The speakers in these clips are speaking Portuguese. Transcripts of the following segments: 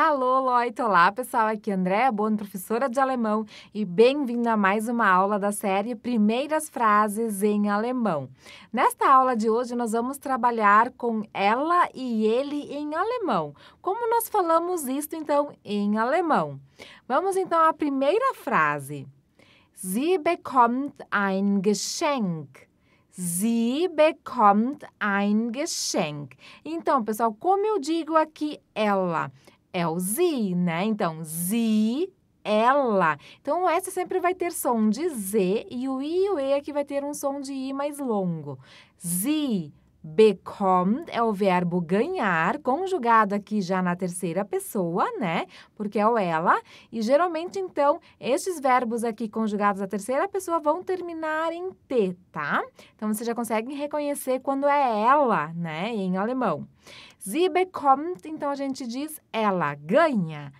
Hallo Leute! Olá pessoal, aqui é Andréa Bono, professora de alemão e bem-vindo a mais uma aula da série Primeiras Frases em Alemão. Nesta aula de hoje nós vamos trabalhar com ela e ele em alemão. Como nós falamos isto então em alemão? Vamos então à primeira frase. Sie bekommt ein Geschenk. Sie bekommt ein Geschenk. Então, pessoal, como eu digo aqui ela? é o Z, né? Então, Z, ela. Então, o S sempre vai ter som de Z e o I e o E aqui é vai ter um som de I mais longo. Z, Bekommt é o verbo ganhar, conjugado aqui já na terceira pessoa, né? Porque é o ela. E geralmente, então, estes verbos aqui conjugados à terceira pessoa vão terminar em T, tá? Então, vocês já conseguem reconhecer quando é ela, né? Em alemão. Sie bekommt, então a gente diz ela ganha.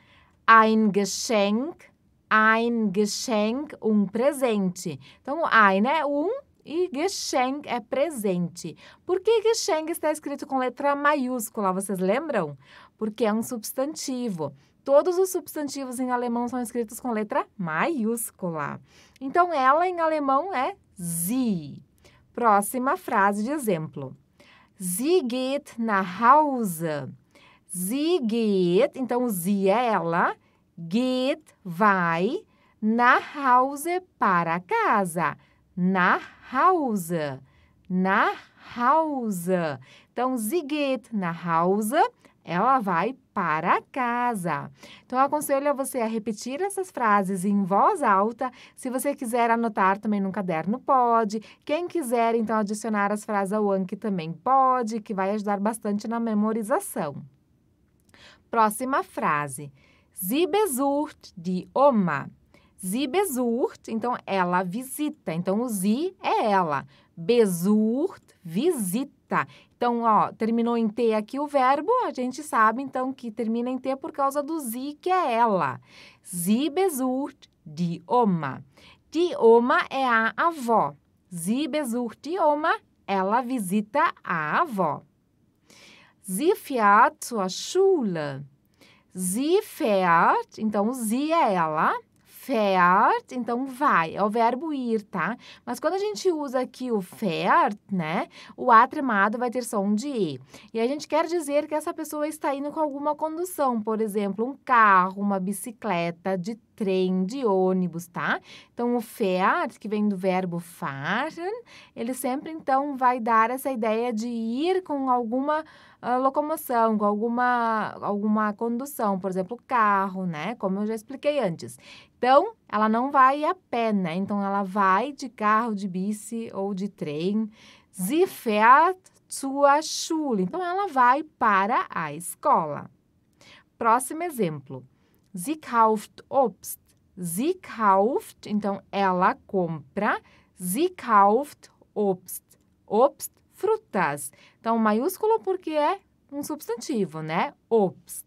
Ein Geschenk, ein Geschenk, um presente. Então, ein é um e Gesheng é presente. Por que Gesheng está escrito com letra maiúscula? Vocês lembram? Porque é um substantivo. Todos os substantivos em alemão são escritos com letra maiúscula. Então, ela em alemão é sie. Próxima frase de exemplo. Sie geht nach Hause. Sie geht, então sie é ela, geht, vai, nach Hause para casa. Nach Hause. Na Hause. Então, sie geht na Hause. Ela vai para casa. Então, eu aconselho a você a repetir essas frases em voz alta. Se você quiser anotar também no caderno, pode. Quem quiser, então, adicionar as frases ao Anki também pode, que vai ajudar bastante na memorização. Próxima frase. Sie besucht die Oma. Sie besucht, então ela visita. Então o sie é ela. Besucht, visita. Então, ó, terminou em T aqui o verbo, a gente sabe então que termina em T por causa do sie, que é ela. Sie besucht die Oma. Die Oma é a avó. Sie besucht die Oma, ela visita a avó. Sie fährt zur Schule. Sie fährt, então sie é ela, fährt, então vai, é o verbo ir, tá? Mas quando a gente usa aqui o fährt, né, o A tremado vai ter som de E. E a gente quer dizer que essa pessoa está indo com alguma condução, por exemplo, um carro, uma bicicleta, de trem, de ônibus, tá? Então, o fährt, que vem do verbo fahren, ele sempre, então, vai dar essa ideia de ir com alguma locomoção, com alguma, alguma condução, por exemplo, carro, né? Como eu já expliquei antes. Então, ela não vai a pé, né? Então, ela vai de carro, de bici ou de trem. Sie uhum. fährt zur Schule. Então, ela vai para a escola. Próximo exemplo. Sie kauft Obst. Sie kauft, então ela compra. Sie kauft Obst. Obst frutas. Então, maiúsculo porque é um substantivo, né? Obst.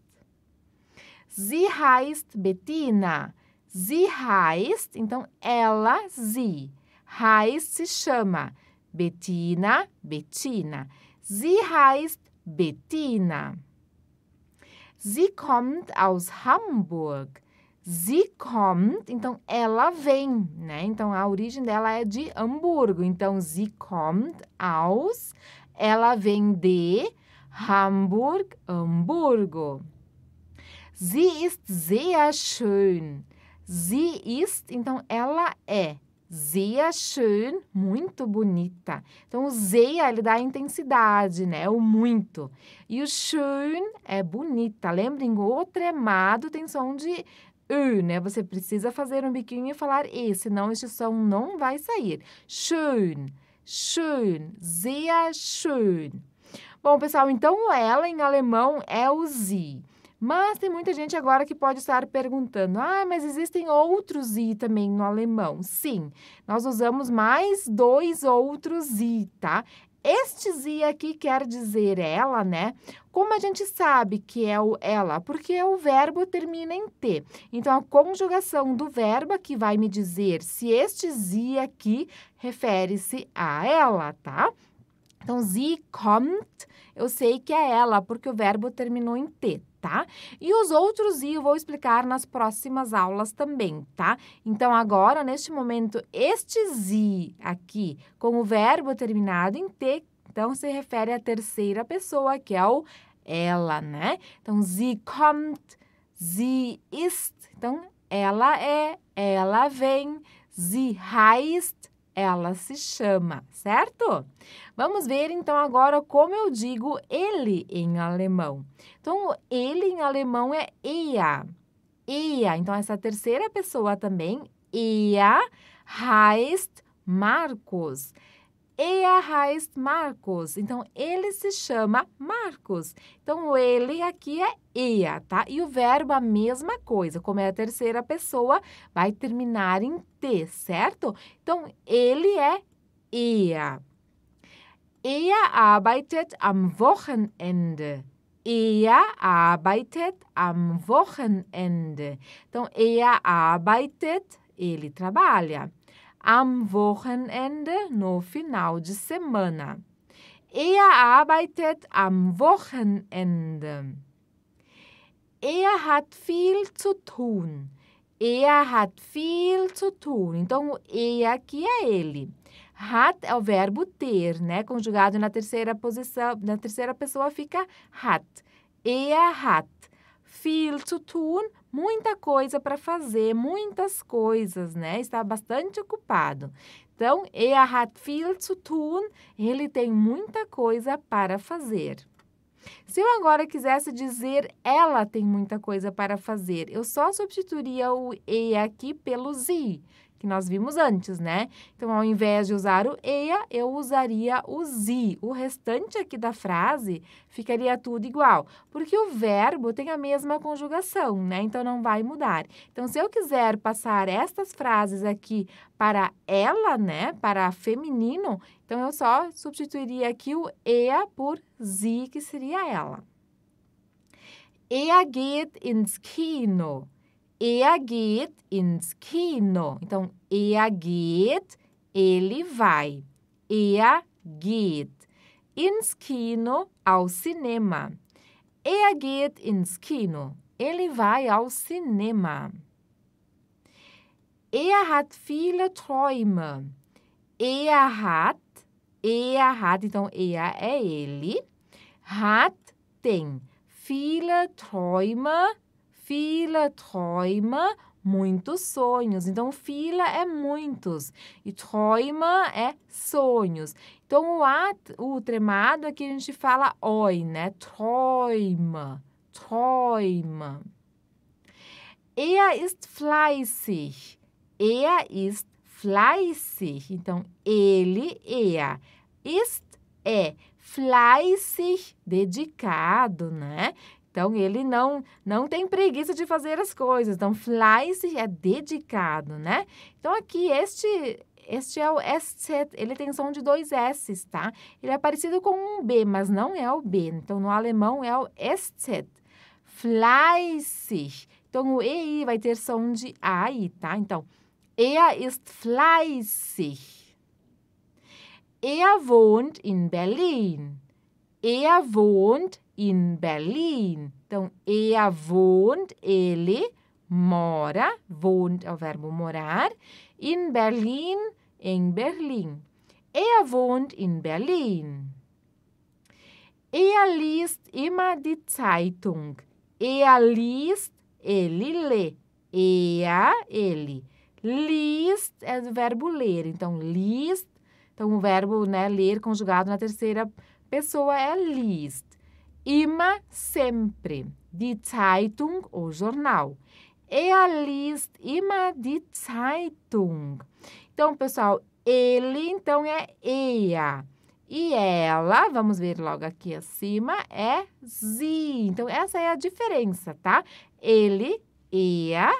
Sie heißt Bettina. Sie heißt, então ela, sie. Heißt se chama. Bettina, Bettina. Sie heißt Bettina. Sie kommt aus Hamburg. Sie kommt, então ela vem, né? Então a origem dela é de Hamburgo. Então sie kommt aus, ela vem de Hamburg, Hamburgo. Sie ist sehr schön. Sie ist, então ela é sehr schön, muito bonita. Então o sehr ele dá a intensidade, né? O muito. E o schön é bonita. Lembrem, o tremado é tem som de U, né? Você precisa fazer um biquinho e falar E, senão este som não vai sair. Schön, schön, sehr schön. Bom, pessoal, então o ela em alemão é o Z. Mas tem muita gente agora que pode estar perguntando: ah, mas existem outros i também no alemão? Sim, nós usamos mais dois outros i, tá? Estesia aqui quer dizer ela, né? Como a gente sabe que é o ela? Porque o verbo termina em T. Então, a conjugação do verbo que vai me dizer se estesia aqui refere-se a ela, tá? Então, sie kommt, eu sei que é ela, porque o verbo terminou em T, tá? E os outros I eu vou explicar nas próximas aulas também, tá? Então, agora, neste momento, este I aqui, com o verbo terminado em T, então se refere à terceira pessoa, que é o ela, né? Então, i kommt, i ist. Então, ela é, ela vem, i heißt, ela se chama, certo? Vamos ver então agora como eu digo ele em alemão. Então, ele em alemão é ia. Ia. Então, essa terceira pessoa também, Ia. heißt Marcos. Earrais Marcos. Então, ele se chama Marcos. Então, ele aqui é ia, tá? E o verbo a mesma coisa. Como é a terceira pessoa, vai terminar em T, certo? Então, ele é ia. Ea arbeitet am Wochenende. Ea arbeitet am Wochenende. Então, Ea arbeitet, ele trabalha am Wochenende, no final de semana. Er arbeitet am Wochenende. Er hat viel zu tun. Er hat viel zu tun. Então, o er aqui é ele. Hat é o verbo ter, né? Conjugado na terceira posição, na terceira pessoa fica hat. Er hat viel zu tun muita coisa para fazer, muitas coisas, né? Está bastante ocupado. Então, er hat viel zu tun, ele tem muita coisa para fazer. Se eu agora quisesse dizer ela tem muita coisa para fazer, eu só substituiria o e aqui pelo sie, que nós vimos antes, né? Então, ao invés de usar o EIA, eu usaria o ZI. O restante aqui da frase ficaria tudo igual, porque o verbo tem a mesma conjugação, né? Então, não vai mudar. Então, se eu quiser passar estas frases aqui para ela, né? Para feminino, então eu só substituiria aqui o EA por ZI, que seria ela. Er geht ins Kino. Er geht ins Kino. Então, er geht, ele vai. Er geht ins Kino, ao cinema. Er geht ins Kino. Ele vai ao cinema. Er hat viele Träume. Er hat, er hat, então er é ele, hat, tem, viele Träume, viele Träume, muitos sonhos. Então, fila é muitos e träuma é sonhos. Então, o, at, o tremado aqui é a gente fala oi, né? Träuma, träuma. Er ist fleißig. Er ist fleißig. Então, ele, er. Ist é fleißig, dedicado, né? Então ele não não tem preguiça de fazer as coisas. Então Fleißig é dedicado, né? Então aqui este este é o S, ele tem som de dois S, tá? Ele é parecido com um B, mas não é o B. Então, no alemão é o SZ. Fleißig. Então, o EI vai ter som de AI, tá? Então, er ist fleißig. Er wohnt in Berlin. Er wohnt in Berlin. Então, er wohnt, ele mora, wohnt é o verbo morar, in Berlin, em Berlim. Er wohnt in Berlin. Er liest immer die Zeitung. Er liest, ele lê. Er, ele. Liest é o verbo ler. Então, liest, então o verbo né, ler conjugado na terceira pessoa é liest. Immer sempre, die Zeitung o jornal. Er liest immer die Zeitung. Então, pessoal, ele então é ea. E ela, vamos ver logo aqui acima, é zi. Então, essa é a diferença, tá? Ele, ea,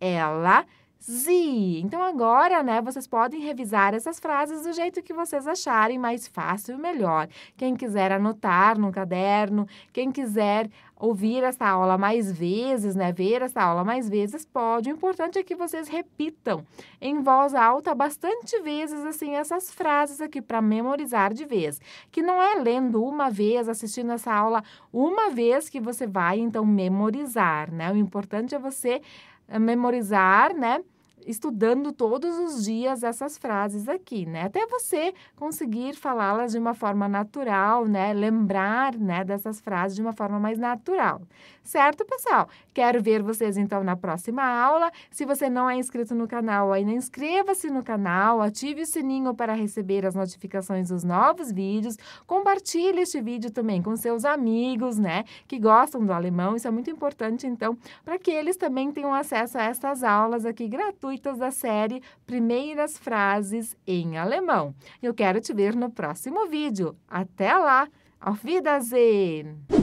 ela, Sie. Então agora, né, vocês podem revisar essas frases do jeito que vocês acharem mais fácil e melhor. Quem quiser anotar no caderno, quem quiser ouvir essa aula mais vezes, né, ver essa aula mais vezes, pode. O importante é que vocês repitam em voz alta bastante vezes assim essas frases aqui para memorizar de vez. Que não é lendo uma vez, assistindo essa aula uma vez que você vai então memorizar, né? O importante é você eh, memorizar, né? estudando todos os dias essas frases aqui, né? Até você conseguir falá-las de uma forma natural, né? Lembrar, né, dessas frases de uma forma mais natural. Certo, pessoal? Quero ver vocês então na próxima aula. Se você não é inscrito no canal, ainda inscreva-se no canal, ative o sininho para receber as notificações dos novos vídeos. Compartilhe este vídeo também com seus amigos, né, que gostam do alemão. Isso é muito importante então, para que eles também tenham acesso a essas aulas aqui gratuitas curtas da série Primeiras Frases em Alemão. Eu quero te ver no próximo vídeo. Até lá! Auf Wiedersehen!